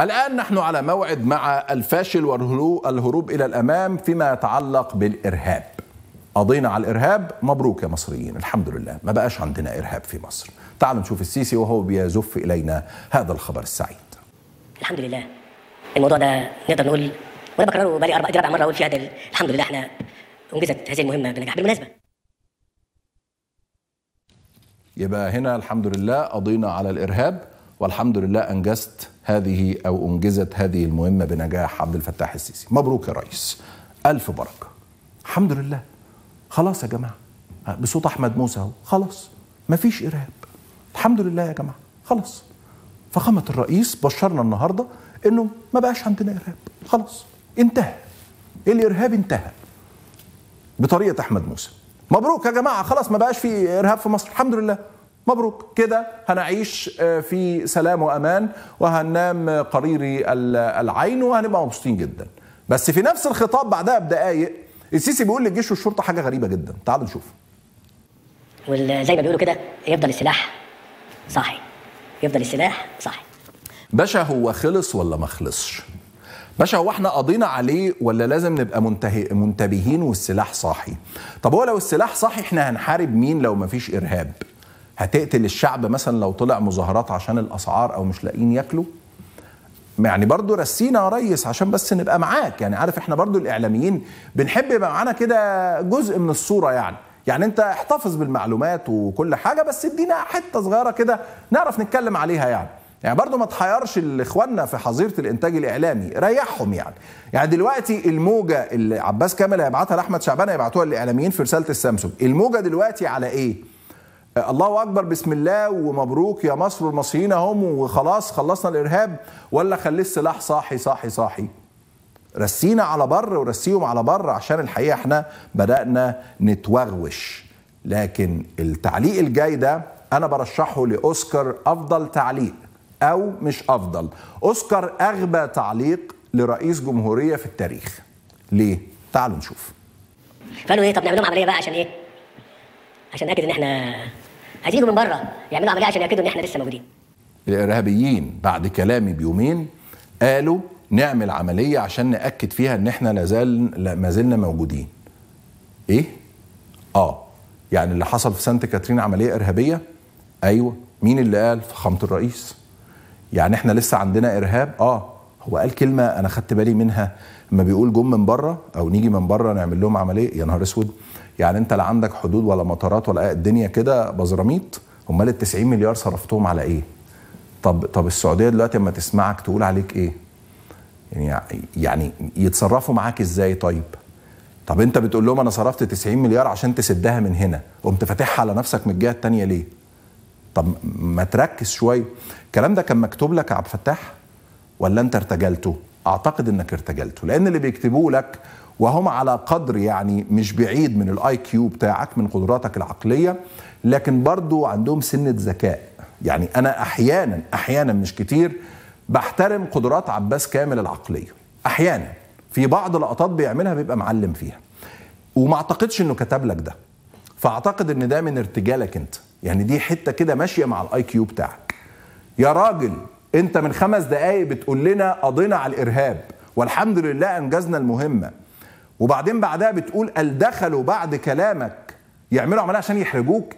الآن نحن على موعد مع الفاشل والهروب إلى الأمام فيما يتعلق بالإرهاب قضينا على الإرهاب مبروك يا مصريين الحمد لله ما بقاش عندنا إرهاب في مصر تعالوا نشوف السيسي وهو بيزف إلينا هذا الخبر السعيد الحمد لله الموضوع ده نقدر نقول وانا بكرره بقالي اربع دي رابع مره اقول فيها دل. الحمد لله احنا انجزت هذه المهمه بنجاح بالمناسبه يبقى هنا الحمد لله قضينا على الارهاب والحمد لله انجزت هذه او انجزت هذه المهمه بنجاح عبد الفتاح السيسي مبروك يا ريس الف بركه الحمد لله خلاص يا جماعه بصوت احمد موسى اهو خلاص مفيش ارهاب الحمد لله يا جماعه خلاص فخامه الرئيس بشرنا النهارده انه ما بقاش عندنا ارهاب خلاص انتهى الارهاب انتهى بطريقه احمد موسى مبروك يا جماعه خلاص ما بقاش في ارهاب في مصر الحمد لله مبروك كده هنعيش آه، في سلام وامان وهننام قريري العين وهنبقى مبسوطين جدا بس في نفس الخطاب بعدها بدقائق السيسي بيقول للجيش والشرطه حاجه غريبه جدا تعالوا نشوف وزي ما بيقولوا كده يفضل السلاح صاحي يفضل السلاح صاحي باشا هو خلص ولا ما خلصش باشا هو احنا قضينا عليه ولا لازم نبقى منتهي منتبهين والسلاح صاحي طب هو لو السلاح صاحي احنا هنحارب مين لو ما فيش ارهاب هتقتل الشعب مثلا لو طلع مظاهرات عشان الاسعار او مش لاقيين ياكلوا يعني برضو رسينا يا ريس عشان بس نبقى معاك يعني عارف احنا برضو الاعلاميين بنحب يبقى معانا كده جزء من الصوره يعني يعني انت احتفظ بالمعلومات وكل حاجه بس ادينا حته صغيره كده نعرف نتكلم عليها يعني يعني برضو ما تحيرش الاخواننا في حظيره الانتاج الاعلامي ريحهم يعني يعني دلوقتي الموجه اللي عباس كامل هيبعتها لاحمد شعبان هيبعتوها للاعلاميين في رساله السامسونج الموجه دلوقتي على ايه الله اكبر بسم الله ومبروك يا مصر والمصريين هم وخلاص خلصنا الارهاب ولا خلي السلاح صاحي صاحي صاحي رسينا على بر ورسيهم على بر عشان الحقيقه احنا بدانا نتوغوش لكن التعليق الجاي ده انا برشحه لاوسكار افضل تعليق او مش افضل اوسكار اغبى تعليق لرئيس جمهوريه في التاريخ ليه تعالوا نشوف قالوا ايه طب نعمل لهم عمليه بقى عشان ايه عشان ناكد ان احنا يجوا من بره يعملوا عمليه عشان ياكدوا ان احنا لسه موجودين الارهابيين بعد كلامي بيومين قالوا نعمل عمليه عشان ناكد فيها ان احنا لازال ما زلنا موجودين ايه اه يعني اللي حصل في سانت كاترين عمليه ارهابيه ايوه مين اللي قال فخامه الرئيس يعني احنا لسه عندنا ارهاب اه هو قال كلمه انا خدت بالي منها لما بيقول جم من بره او نيجي من بره نعمل لهم عمليه يا نهار اسود يعني انت لا عندك حدود ولا مطارات ولا الدنيا كده بزراميط امال ال 90 مليار صرفتهم على ايه؟ طب طب السعوديه دلوقتي لما تسمعك تقول عليك ايه؟ يعني يعني يتصرفوا معاك ازاي طيب؟ طب انت بتقول لهم انا صرفت 90 مليار عشان تسدها من هنا، قمت فاتحها على نفسك من الجهه الثانيه ليه؟ طب ما تركز شويه، الكلام ده كان مكتوب لك يا عبد الفتاح ولا انت ارتجلته اعتقد انك ارتجلته لان اللي بيكتبوه لك وهم على قدر يعني مش بعيد من الاي كيو بتاعك من قدراتك العقليه لكن برضو عندهم سنه ذكاء يعني انا احيانا احيانا مش كتير بحترم قدرات عباس كامل العقليه احيانا في بعض لقطات بيعملها بيبقى معلم فيها وما اعتقدش انه كتب لك ده فاعتقد ان ده من ارتجالك انت يعني دي حته كده ماشيه مع الاي كيو بتاعك يا راجل انت من خمس دقايق بتقول لنا قضينا على الارهاب والحمد لله انجزنا المهمه وبعدين بعدها بتقول قال دخلوا بعد كلامك يعملوا عمليه عشان يحرجوك